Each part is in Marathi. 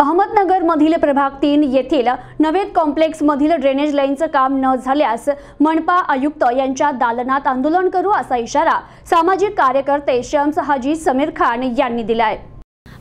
अहमदनगर मधील प्रभाग तीन येथील नवेद मधील ड्रेनेज लाईनचं काम न झाल्यास मनपा आयुक्त यांच्या दालनात आंदोलन करू असा इशारा सामाजिक कार्यकर्ते हाजी समीर खान यांनी दिलाय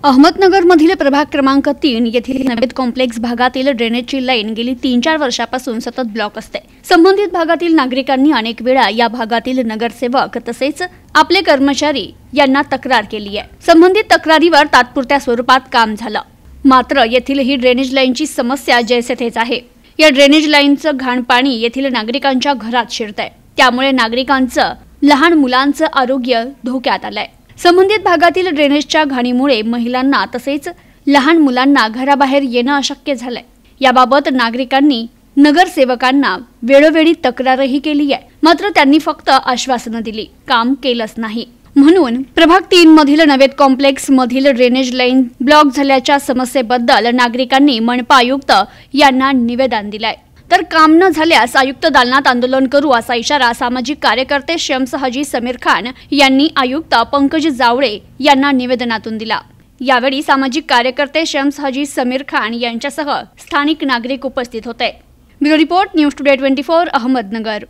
अहमदनगर मधील प्रभाग क्रमांक तीन येथील नवेद कॉम्प्लेक्स भागातील ड्रेनेजची लाईन गेली तीन चार वर्षापासून सतत ब्लॉक असते संबंधित भागातील नागरिकांनी अनेक वेळा या भागातील नगरसेवक तसेच आपले कर्मचारी यांना तक्रार केली आहे संबंधित तक्रारीवर तात्पुरत्या स्वरूपात काम झालं मात्र येथील ही ड्रेनेज लाईनची समस्या जैसे आहे या ड्रेनेज लाईनचं घाण पाणी येथील नागरिकांच्या घरात शिरत आहे त्यामुळे नागरिकांचं लहान मुलांचं आरोग्य धोक्यात आलंय संबंधित भागातील ड्रेनेजच्या घाणीमुळे महिलांना तसेच लहान मुलांना घराबाहेर येणं अशक्य झालंय याबाबत नागरिकांनी नगरसेवकांना वेळोवेळी तक्रारही केली आहे मात्र त्यांनी फक्त आश्वासनं दिली काम केलंच नाही म्हणून प्रभाग तीन मधील नवेद कॉम्प्लेक्स मधील ड्रेनेज लाईन ब्लॉक झाल्याच्या समस्येबद्दल नागरिकांनी मनपा आयुक्त यांना निवेदन दिलंय तर काम न झाल्यास आयुक्त दालनात आंदोलन करू असा इशारा सामाजिक कार्यकर्ते श्यमसहजी समीर खान यांनी आयुक्त पंकज जावळे यांना निवेदनातून दिला यावेळी सामाजिक कार्यकर्ते शमसहजी समीर खान यांच्यासह स्थानिक नागरिक उपस्थित होते bureau report news today twenty four Ahmednagar